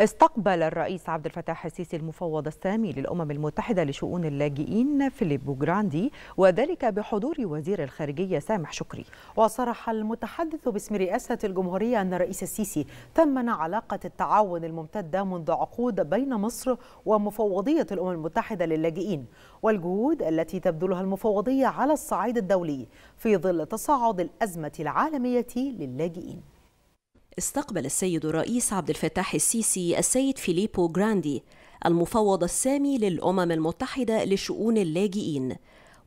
استقبل الرئيس عبد الفتاح السيسي المفوض السامي للأمم المتحدة لشؤون اللاجئين فيليب جراندي وذلك بحضور وزير الخارجية سامح شكري وصرح المتحدث باسم رئاسة الجمهورية أن الرئيس السيسي ثمن علاقة التعاون الممتدة منذ عقود بين مصر ومفوضية الأمم المتحدة للاجئين والجهود التي تبذلها المفوضية على الصعيد الدولي في ظل تصاعد الأزمة العالمية للاجئين استقبل السيد الرئيس عبد الفتاح السيسي السيد فيليبو جراندي المفوض السامي للأمم المتحدة لشؤون اللاجئين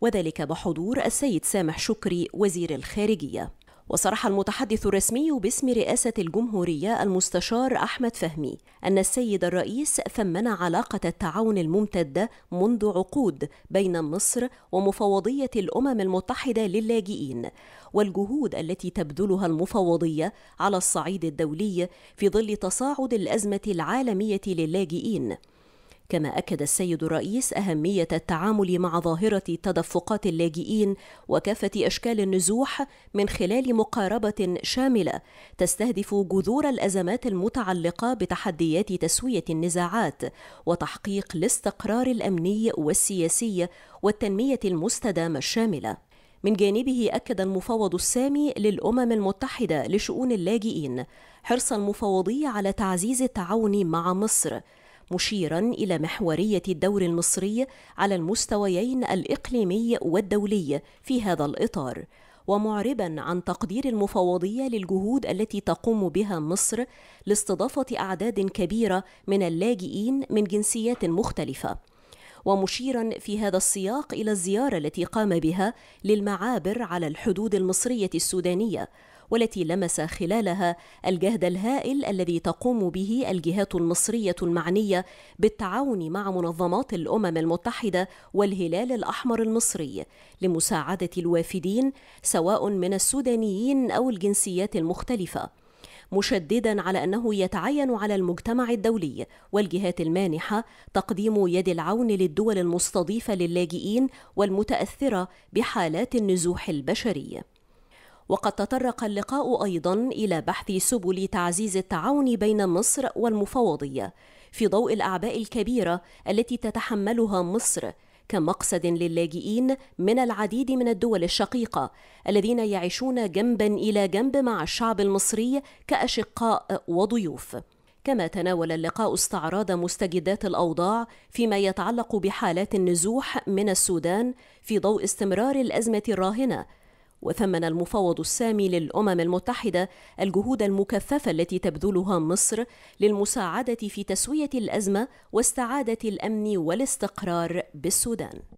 وذلك بحضور السيد سامح شكري وزير الخارجية وصرح المتحدث الرسمي باسم رئاسة الجمهورية المستشار أحمد فهمي أن السيد الرئيس ثمن علاقة التعاون الممتدة منذ عقود بين مصر ومفوضية الأمم المتحدة للاجئين والجهود التي تبذلها المفوضية على الصعيد الدولي في ظل تصاعد الأزمة العالمية للاجئين كما أكد السيد الرئيس أهمية التعامل مع ظاهرة تدفقات اللاجئين وكافة أشكال النزوح من خلال مقاربة شاملة تستهدف جذور الأزمات المتعلقة بتحديات تسوية النزاعات وتحقيق الاستقرار الأمني والسياسي والتنمية المستدامة الشاملة. من جانبه أكد المفوض السامي للأمم المتحدة لشؤون اللاجئين حرص المفوضية على تعزيز التعاون مع مصر مشيرا إلى محورية الدور المصري على المستويين الإقليمي والدولي في هذا الإطار ومعربا عن تقدير المفوضية للجهود التي تقوم بها مصر لاستضافة أعداد كبيرة من اللاجئين من جنسيات مختلفة ومشيرا في هذا السياق الى الزياره التي قام بها للمعابر على الحدود المصريه السودانيه والتي لمس خلالها الجهد الهائل الذي تقوم به الجهات المصرية المعنية بالتعاون مع منظمات الأمم المتحدة والهلال الأحمر المصري لمساعدة الوافدين سواء من السودانيين أو الجنسيات المختلفة مشددا على انه يتعين على المجتمع الدولي والجهات المانحه تقديم يد العون للدول المستضيفه للاجئين والمتاثره بحالات النزوح البشري وقد تطرق اللقاء أيضا إلى بحث سبل تعزيز التعاون بين مصر والمفوضية في ضوء الأعباء الكبيرة التي تتحملها مصر كمقصد للاجئين من العديد من الدول الشقيقة الذين يعيشون جنبا إلى جنب مع الشعب المصري كأشقاء وضيوف كما تناول اللقاء استعراض مستجدات الاوضاع فيما يتعلق بحالات النزوح من السودان في ضوء استمرار الازمه الراهنه وثمن المفوض السامي للأمم المتحدة الجهود المكثفة التي تبذلها مصر للمساعدة في تسوية الأزمة واستعادة الأمن والاستقرار بالسودان